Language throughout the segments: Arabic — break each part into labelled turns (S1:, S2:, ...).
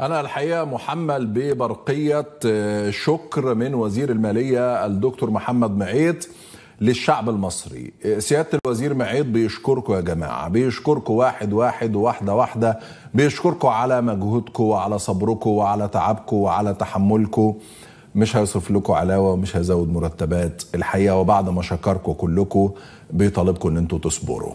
S1: أنا الحقيقة محمل ببرقية آه، شكر من وزير المالية الدكتور محمد معيط للشعب المصري آه، سيادة الوزير معيط بيشكركم يا جماعة بيشكركم واحد واحد وواحدة واحدة بيشكركم على مجهودكم وعلى صبركم وعلى تعبكم وعلى تحملكم مش هيصرف لكم علاوة ومش هيزود مرتبات الحقيقة وبعد ما شكركم كلكم بيطالبكم ان انتوا تصبروا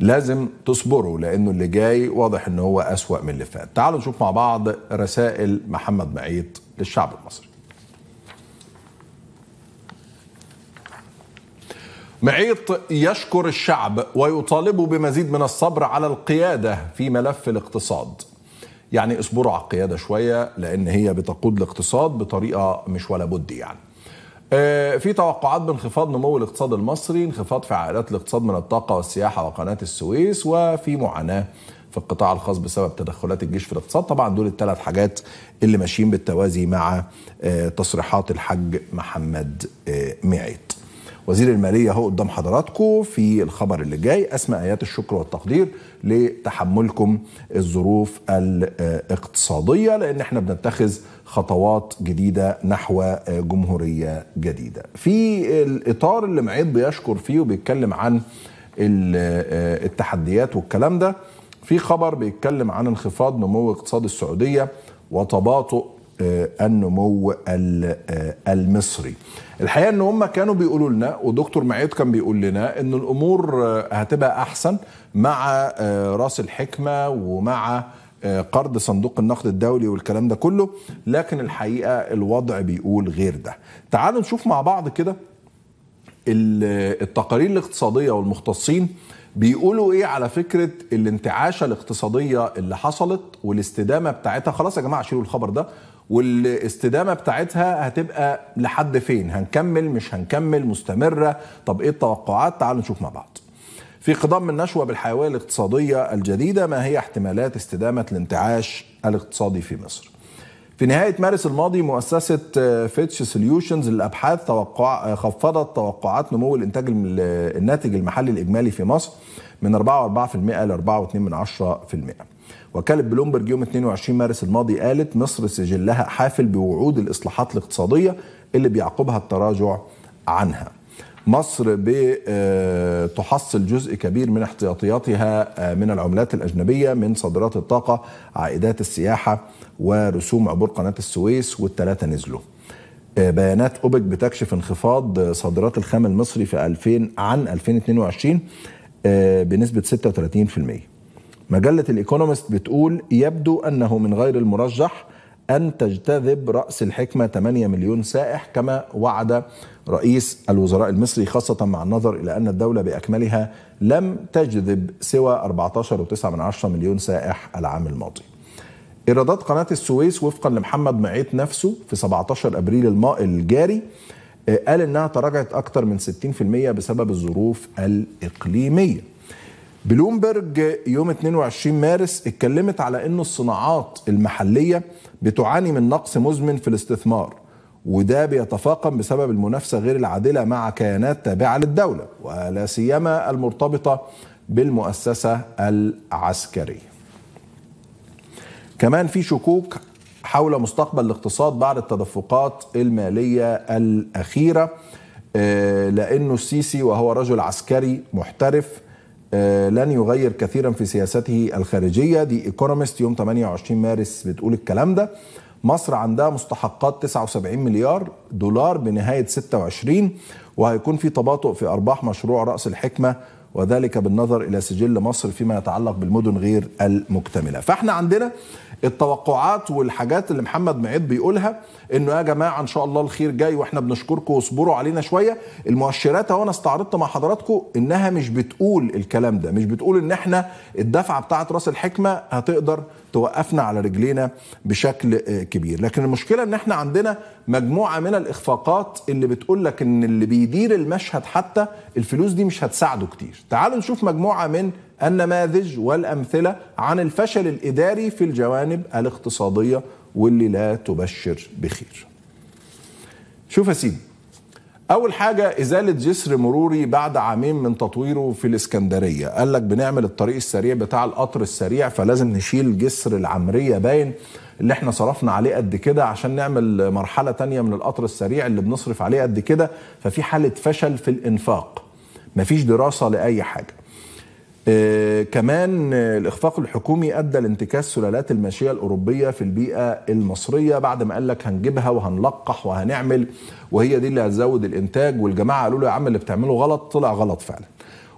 S1: لازم تصبروا لانه اللي جاي واضح ان هو اسوا من اللي فات تعالوا نشوف مع بعض رسائل محمد معيط للشعب المصري معيط يشكر الشعب ويطالبه بمزيد من الصبر على القياده في ملف الاقتصاد يعني اصبروا على القياده شويه لان هي بتقود الاقتصاد بطريقه مش ولا بد يعني آه، في توقعات بانخفاض نمو الاقتصاد المصري انخفاض في عائدات الاقتصاد من الطاقة والسياحة وقناة السويس وفي معاناة في القطاع الخاص بسبب تدخلات الجيش في الاقتصاد طبعا دول الثلاث حاجات اللي ماشيين بالتوازي مع آه، تصريحات الحاج محمد آه، معيد وزير الماليه هو قدام حضراتكم في الخبر اللي جاي اسمى ايات الشكر والتقدير لتحملكم الظروف الاقتصاديه لان احنا بنتخذ خطوات جديده نحو جمهوريه جديده. في الاطار اللي معيد بيشكر فيه وبيتكلم عن التحديات والكلام ده في خبر بيتكلم عن انخفاض نمو اقتصاد السعوديه وتباطؤ آه، النمو آه، المصري الحقيقه ان هم كانوا بيقولوا لنا ودكتور معيط كان بيقول لنا ان الامور آه، هتبقى احسن مع راس الحكمه ومع قرض صندوق النقد الدولي والكلام ده كله لكن الحقيقه الوضع بيقول غير ده تعالوا نشوف مع بعض كده التقارير الاقتصاديه والمختصين بيقولوا ايه على فكره الانتعاشه الاقتصاديه اللي حصلت والاستدامه بتاعتها خلاص يا جماعه شيلوا الخبر ده والاستدامه بتاعتها هتبقى لحد فين هنكمل مش هنكمل مستمره طب ايه التوقعات تعالوا نشوف مع بعض في خضم النشوة بالحيوية الاقتصادية الجديدة ما هي احتمالات استدامة الانتعاش الاقتصادي في مصر في نهاية مارس الماضي مؤسسة فيتش آه، سوليوشنز للأبحاث توقع آه، خفضت توقعات نمو الإنتاج الناتج المحلي الإجمالي في مصر من 4.4% ل 4.2% وكالة بلومبرج يوم 22 مارس الماضي قالت مصر سجلها حافل بوعود الإصلاحات الاقتصادية اللي بيعقبها التراجع عنها مصر بتحصل آه، جزء كبير من احتياطياتها آه، من العملات الأجنبية من صادرات الطاقة عائدات السياحة ورسوم عبور قناة السويس والثلاثة نزلوا آه، بيانات أوبك بتكشف انخفاض صادرات الخام المصري في 2000 عن 2022 بنسبة 36% مجلة الإيكونومست بتقول يبدو أنه من غير المرجح أن تجتذب رأس الحكمة 8 مليون سائح كما وعد رئيس الوزراء المصري خاصة مع النظر إلى أن الدولة بأكملها لم تجذب سوى 14.9 مليون سائح العام الماضي إيرادات قناة السويس وفقا لمحمد معيط نفسه في 17 أبريل الجاري آه، قال إنها تراجعت أكثر من 60% بسبب الظروف الإقليمية بلومبرج يوم 22 مارس اتكلمت على انه الصناعات المحليه بتعاني من نقص مزمن في الاستثمار وده بيتفاقم بسبب المنافسه غير العادله مع كيانات تابعه للدوله ولا سيما المرتبطه بالمؤسسه العسكريه. كمان في شكوك حول مستقبل الاقتصاد بعد التدفقات الماليه الاخيره آه، لانه السيسي وهو رجل عسكري محترف آه، لن يغير كثيرا في سياسته الخارجية دي ايكونومست يوم 28 مارس بتقول الكلام ده مصر عندها مستحقات 79 مليار دولار بنهاية 26 وهيكون في تباطؤ في أرباح مشروع رأس الحكمة وذلك بالنظر إلى سجل مصر فيما يتعلق بالمدن غير المكتملة فاحنا عندنا التوقعات والحاجات اللي محمد معيد بيقولها انه يا جماعه ان شاء الله الخير جاي واحنا بنشكركم واصبروا علينا شويه المؤشرات اهو انا استعرضت مع حضراتكم انها مش بتقول الكلام ده مش بتقول ان احنا الدفعه بتاعه راس الحكمه هتقدر توقفنا على رجلينا بشكل كبير لكن المشكله ان احنا عندنا مجموعه من الاخفاقات اللي بتقول لك ان اللي بيدير المشهد حتى الفلوس دي مش هتساعده كتير تعالوا نشوف مجموعة من النماذج والأمثلة عن الفشل الإداري في الجوانب الاقتصادية واللي لا تبشر بخير شوف يا سيدي أول حاجة إزالة جسر مروري بعد عامين من تطويره في الإسكندرية قال لك بنعمل الطريق السريع بتاع القطر السريع فلازم نشيل جسر العمرية باين اللي احنا صرفنا عليه قد كده عشان نعمل مرحلة تانية من القطر السريع اللي بنصرف عليه قد كده ففي حالة فشل في الإنفاق مفيش دراسه لاي حاجه آه كمان آه الاخفاق الحكومي ادى لانتكاس سلالات الماشيه الاوروبيه في البيئه المصريه بعد ما قال لك هنجيبها وهنلقح وهنعمل وهي دي اللي هتزود الانتاج والجماعه قالوا له يا عم اللي بتعمله غلط طلع غلط فعلا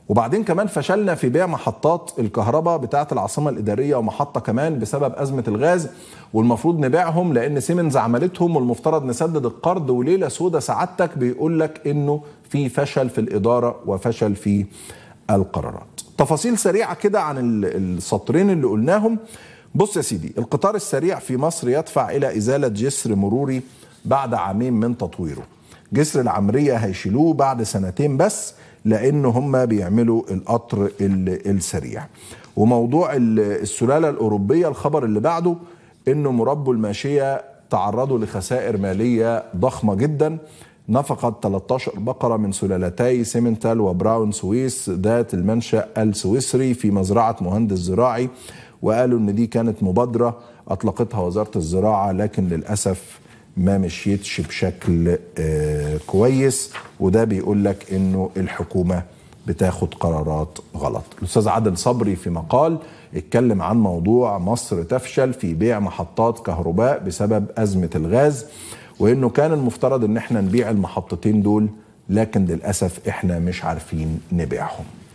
S1: وبعدين كمان فشلنا في بيع محطات الكهرباء بتاعه العاصمه الاداريه ومحطه كمان بسبب ازمه الغاز والمفروض نبيعهم لان سيمنز عملتهم والمفترض نسدد القرض وليله سودة سعادتك بيقول لك انه في فشل في الاداره وفشل في القرارات. تفاصيل سريعه كده عن السطرين اللي قلناهم بص يا سيدي القطار السريع في مصر يدفع الى ازاله جسر مروري بعد عامين من تطويره. جسر العمرية هيشيلوه بعد سنتين بس لأن هم بيعملوا القطر السريع وموضوع السلالة الأوروبية الخبر اللي بعده أنه مربو الماشية تعرضوا لخسائر مالية ضخمة جداً نفقت 13 بقرة من سلالتي سيمنتال وبراون سويس ذات المنشأ السويسري في مزرعة مهندس زراعي وقالوا ان دي كانت مبادرة اطلقتها وزارة الزراعة لكن للأسف ما مشيتش بشكل آه، كويس وده بيقول لك انه الحكومه بتاخد قرارات غلط. الاستاذ عادل صبري في مقال اتكلم عن موضوع مصر تفشل في بيع محطات كهرباء بسبب ازمه الغاز وانه كان المفترض ان احنا نبيع المحطتين دول لكن للاسف احنا مش عارفين نبيعهم.